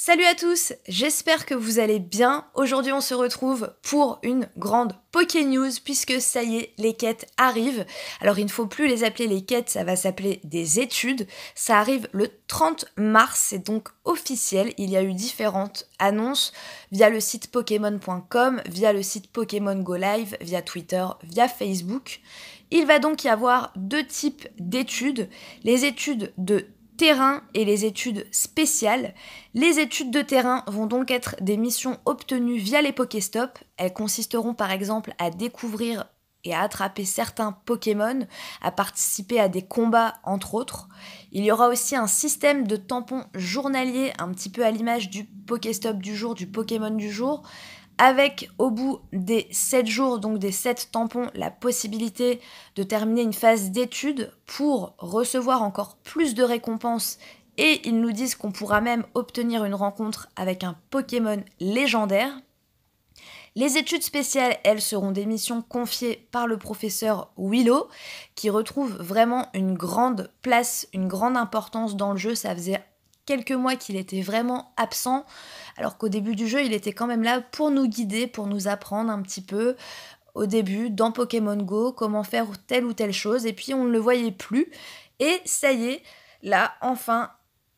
Salut à tous, j'espère que vous allez bien. Aujourd'hui on se retrouve pour une grande Poké News puisque ça y est, les quêtes arrivent. Alors il ne faut plus les appeler les quêtes, ça va s'appeler des études. Ça arrive le 30 mars, c'est donc officiel. Il y a eu différentes annonces via le site pokémon.com, via le site Pokémon Go Live, via Twitter, via Facebook. Il va donc y avoir deux types d'études, les études de terrain et les études spéciales. Les études de terrain vont donc être des missions obtenues via les Pokéstop. Elles consisteront par exemple à découvrir et à attraper certains Pokémon, à participer à des combats entre autres. Il y aura aussi un système de tampons journalier, un petit peu à l'image du Pokéstop du jour, du Pokémon du jour, avec au bout des 7 jours, donc des 7 tampons, la possibilité de terminer une phase d'étude pour recevoir encore plus de récompenses. Et ils nous disent qu'on pourra même obtenir une rencontre avec un Pokémon légendaire. Les études spéciales, elles, seront des missions confiées par le professeur Willow, qui retrouve vraiment une grande place, une grande importance dans le jeu. Ça faisait quelques mois qu'il était vraiment absent, alors qu'au début du jeu, il était quand même là pour nous guider, pour nous apprendre un petit peu au début dans Pokémon Go comment faire telle ou telle chose, et puis on ne le voyait plus. Et ça y est, là, enfin,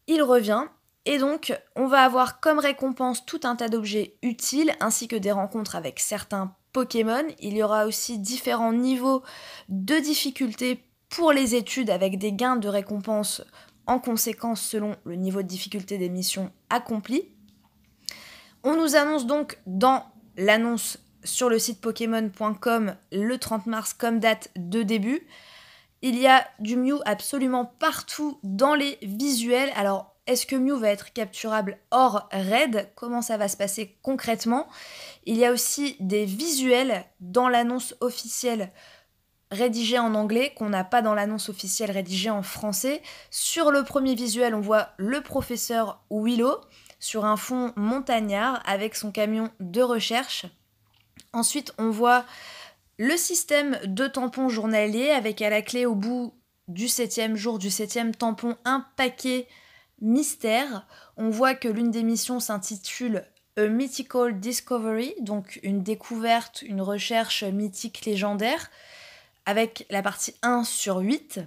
il revient. Et donc, on va avoir comme récompense tout un tas d'objets utiles, ainsi que des rencontres avec certains Pokémon. Il y aura aussi différents niveaux de difficulté pour les études avec des gains de récompense en conséquence selon le niveau de difficulté des missions accomplies. On nous annonce donc dans l'annonce sur le site pokémon.com le 30 mars comme date de début. Il y a du Mew absolument partout dans les visuels. Alors, est-ce que Mew va être capturable hors raid Comment ça va se passer concrètement Il y a aussi des visuels dans l'annonce officielle rédigé en anglais qu'on n'a pas dans l'annonce officielle rédigée en français. Sur le premier visuel, on voit le professeur Willow sur un fond montagnard avec son camion de recherche. Ensuite, on voit le système de tampons journaliers avec à la clé au bout du septième jour du septième tampon un paquet mystère. On voit que l'une des missions s'intitule A Mythical Discovery, donc une découverte, une recherche mythique légendaire avec la partie 1 sur 8,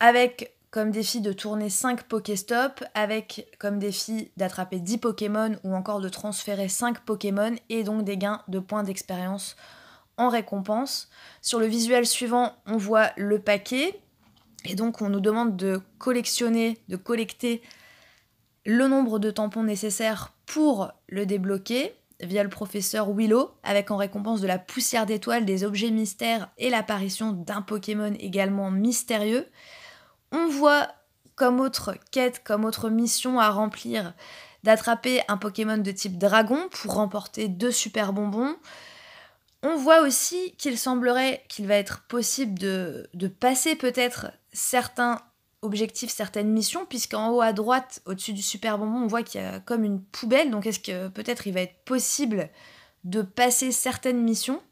avec comme défi de tourner 5 Pokéstop, avec comme défi d'attraper 10 Pokémon ou encore de transférer 5 Pokémon et donc des gains de points d'expérience en récompense. Sur le visuel suivant, on voit le paquet et donc on nous demande de collectionner, de collecter le nombre de tampons nécessaires pour le débloquer via le professeur Willow, avec en récompense de la poussière d'étoiles, des objets mystères et l'apparition d'un Pokémon également mystérieux. On voit comme autre quête, comme autre mission à remplir, d'attraper un Pokémon de type dragon pour remporter deux super bonbons. On voit aussi qu'il semblerait qu'il va être possible de, de passer peut-être certains objectif certaines missions, puisqu'en haut à droite, au-dessus du super bonbon, on voit qu'il y a comme une poubelle. Donc est-ce que peut-être il va être possible de passer certaines missions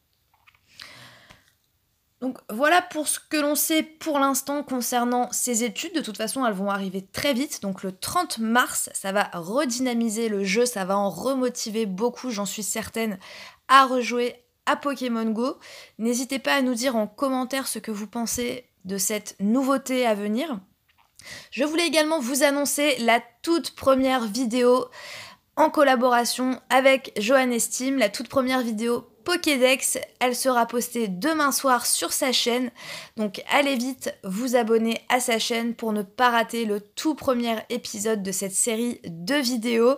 donc voilà pour ce que l'on sait pour l'instant concernant ces études. De toute façon, elles vont arriver très vite. Donc le 30 mars, ça va redynamiser le jeu, ça va en remotiver beaucoup, j'en suis certaine, à rejouer à Pokémon Go. N'hésitez pas à nous dire en commentaire ce que vous pensez de cette nouveauté à venir. Je voulais également vous annoncer la toute première vidéo en collaboration avec Johan Estime, la toute première vidéo Pokédex. Elle sera postée demain soir sur sa chaîne. Donc allez vite vous abonner à sa chaîne pour ne pas rater le tout premier épisode de cette série de vidéos.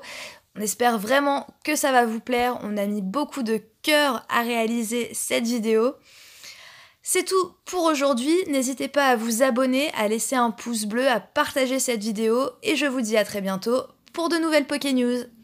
On espère vraiment que ça va vous plaire. On a mis beaucoup de cœur à réaliser cette vidéo. C'est tout pour aujourd'hui, n'hésitez pas à vous abonner, à laisser un pouce bleu, à partager cette vidéo et je vous dis à très bientôt pour de nouvelles Pokénews News.